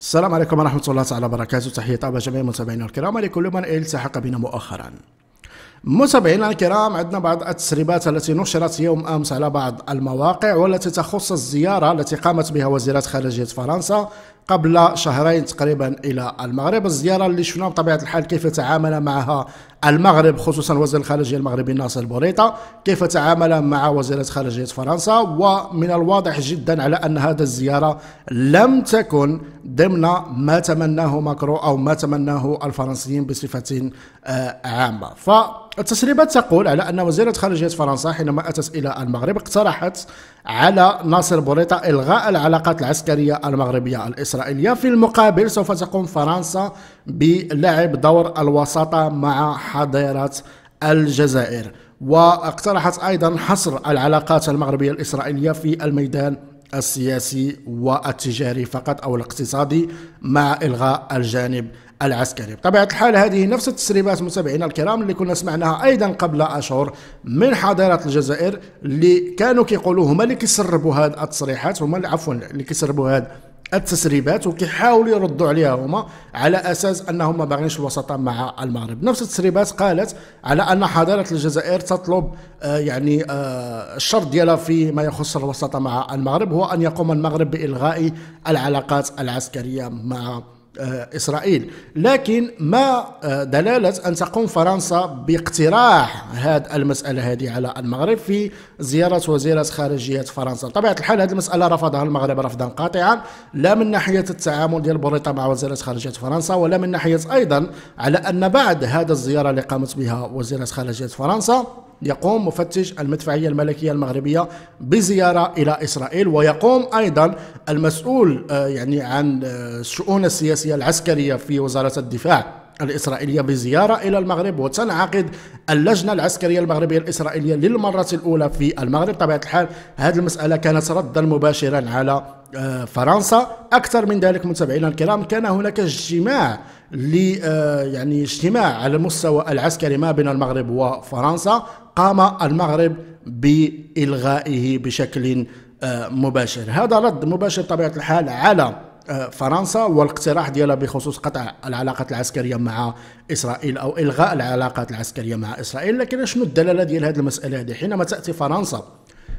السلام عليكم ورحمة الله تعالى وبركاته تحية طيبة جميع متابعينا الكرام ولكل من التحق بنا مؤخرا متابعينا الكرام عندنا بعض التسريبات التي نشرت يوم امس على بعض المواقع والتي تخص الزياره التي قامت بها وزيره خارجيه فرنسا قبل شهرين تقريبا الى المغرب الزياره اللي شفنا بطبيعه الحال كيف تعامل معها المغرب خصوصا وزير الخارجيه المغربي ناصر بوريطه كيف تعامل مع وزيره خارجيه فرنسا ومن الواضح جدا على ان هذا الزياره لم تكن ضمن ما تمناه ماكرو او ما تمناه الفرنسيين بصفه آه، عامه فالتسريبات تقول على ان وزيره خارجيه فرنسا حينما اتت الى المغرب اقترحت على ناصر بوريطة إلغاء العلاقات العسكرية المغربية الإسرائيلية في المقابل سوف تقوم فرنسا بلعب دور الوساطة مع حضيرة الجزائر واقترحت أيضا حصر العلاقات المغربية الإسرائيلية في الميدان السياسي والتجاري فقط أو الاقتصادي مع إلغاء الجانب العسكري بطبيعة الحال هذه نفس التسريبات متابعينا الكرام اللي كنا سمعناها أيضا قبل أشهر من حاضرة الجزائر اللي كانوا كيقولوا هما اللي كيسربوا هاد التصريحات هما اللي عفوا اللي كيسربوا هاد التسريبات وكيحاولوا يردوا عليها هما على اساس انهم ما باغينش الوسطه مع المغرب نفس التسريبات قالت على ان حضاره الجزائر تطلب آه يعني آه الشرط ديالها فيما يخص الوسطه مع المغرب هو ان يقوم المغرب بالغاء العلاقات العسكريه مع آه، إسرائيل لكن ما آه، دلالة أن تقوم فرنسا باقتراح هذه المسألة هذه على المغرب في زيارة وزيرة خارجية فرنسا طبيعة الحال هذه المسألة رفضها المغرب رفضا قاطعا لا من ناحية التعامل ديال بوريطة مع وزيرة خارجية فرنسا ولا من ناحية أيضا على أن بعد هذا الزيارة اللي قامت بها وزيرة خارجية فرنسا يقوم مفتش المدفعية الملكية المغربية بزيارة إلى إسرائيل ويقوم أيضا المسؤول آه، يعني عن آه، الشؤون السياسية العسكرية في وزارة الدفاع الإسرائيلية بزيارة إلى المغرب وتنعقد اللجنة العسكرية المغربية الإسرائيلية للمرة الأولى في المغرب طبيعة الحال هذه المسألة كانت ردا مباشرا على فرنسا اكثر من ذلك متابعينا الكرام كان هناك اجتماع آه، يعني اجتماع على المستوى العسكري ما بين المغرب وفرنسا قام المغرب بالغائه بشكل آه، مباشر هذا رد مباشر طبيعه الحال على آه، فرنسا والاقتراح ديالها بخصوص قطع العلاقات العسكريه مع اسرائيل او الغاء العلاقات العسكريه مع اسرائيل لكن شنو الدلاله ديال هذه المساله هذه حينما تاتي فرنسا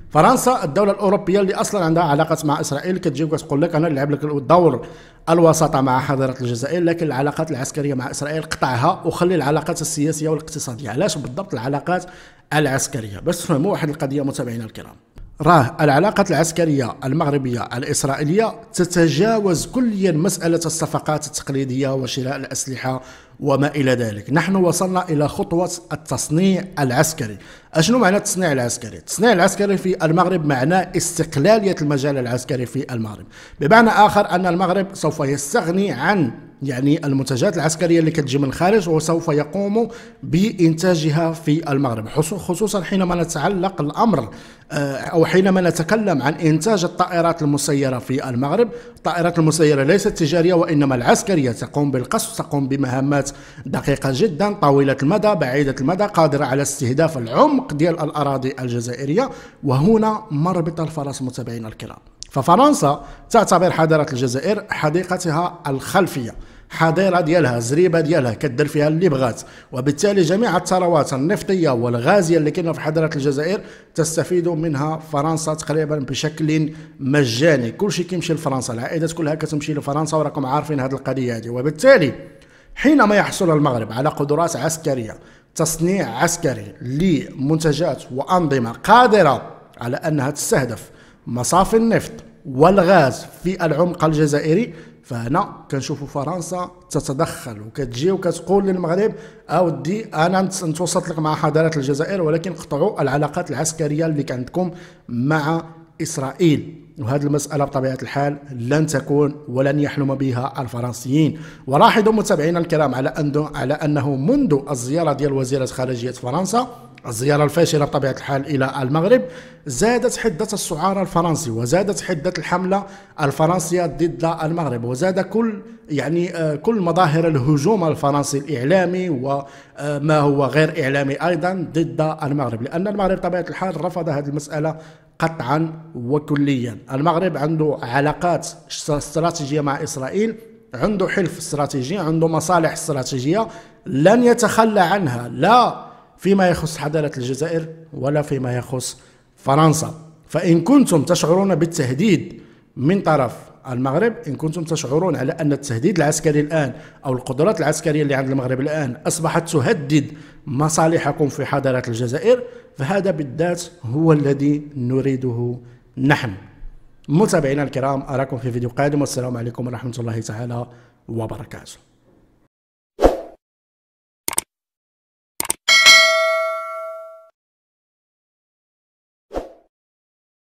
فرنسا الدوله الاوروبيه اللي اصلا عندها علاقات مع اسرائيل كتجي وكتقول لك انا لعب لك الدور الوساطه مع حضاره الجزائر لكن العلاقات العسكريه مع اسرائيل قطعها وخلي العلاقات السياسيه والاقتصاديه علاش بالضبط العلاقات العسكريه باش تفهموا واحد القضيه متابعينا الكرام راه العلاقات العسكرية المغربية الإسرائيلية تتجاوز كليا مسألة الصفقات التقليدية وشراء الأسلحة وما إلى ذلك نحن وصلنا إلى خطوة التصنيع العسكري أشنو معنى التصنيع العسكري؟ التصنيع العسكري في المغرب معناه استقلالية المجال العسكري في المغرب بمعنى آخر أن المغرب سوف يستغني عن يعني المنتجات العسكريه اللي كتجي من الخارج وسوف يقوم بانتاجها في المغرب خصوصا حينما نتعلق الامر آه، او حينما نتكلم عن انتاج الطائرات المسيره في المغرب الطائرات المسيره ليست تجاريه وانما العسكريه تقوم بالقصف تقوم بمهمات دقيقه جدا طويله المدى بعيده المدى قادره على استهداف العمق ديال الاراضي الجزائريه وهنا مربط الفرس متابعينا الكرام ففرنسا تعتبر حضاره الجزائر حديقتها الخلفيه حظيره ديالها زريبه ديالها كدير فيها اللي بغات وبالتالي جميع الثروات النفطيه والغازيه اللي كاينه في حضاره الجزائر تستفيد منها فرنسا تقريبا بشكل مجاني كلشي كيمشي لفرنسا العائدات كلها كتمشي لفرنسا وراكم عارفين هذه القضيه هذه وبالتالي حينما يحصل المغرب على قدرات عسكريه تصنيع عسكري لمنتجات وانظمه قادره على انها تستهدف مصافي النفط والغاز في العمق الجزائري فهنا كنشوفوا فرنسا تتدخل وكتجي وكتقول للمغرب اودي انا نتوسط لك مع حضاره الجزائر ولكن قطعوا العلاقات العسكريه اللي عندكم مع اسرائيل وهذه المسألة بطبيعة الحال لن تكون ولن يحلم بها الفرنسيين ولاحظوا متابعينا الكرام على أنه, على أنه منذ الزيارة ديال وزيرة خارجية فرنسا الزيارة الفاشلة بطبيعة الحال إلى المغرب زادت حدة السعارة الفرنسي وزادت حدة الحملة الفرنسية ضد المغرب وزاد كل يعني آه، كل مظاهر الهجوم الفرنسي الإعلامي وما آه، هو غير إعلامي أيضا ضد المغرب لأن المغرب بطبيعة الحال رفض هذه المسألة قطعا وكليا المغرب عنده علاقات استراتيجية مع إسرائيل عنده حلف استراتيجي عنده مصالح استراتيجية لن يتخلى عنها لا فيما يخص حضارة الجزائر ولا فيما يخص فرنسا فان كنتم تشعرون بالتهديد من طرف المغرب ان كنتم تشعرون على ان التهديد العسكري الان او القدرات العسكريه اللي عند المغرب الان اصبحت تهدد مصالحكم في حضاره الجزائر فهذا بالذات هو الذي نريده نحن متابعينا الكرام اراكم في فيديو قادم والسلام عليكم ورحمه الله تعالى وبركاته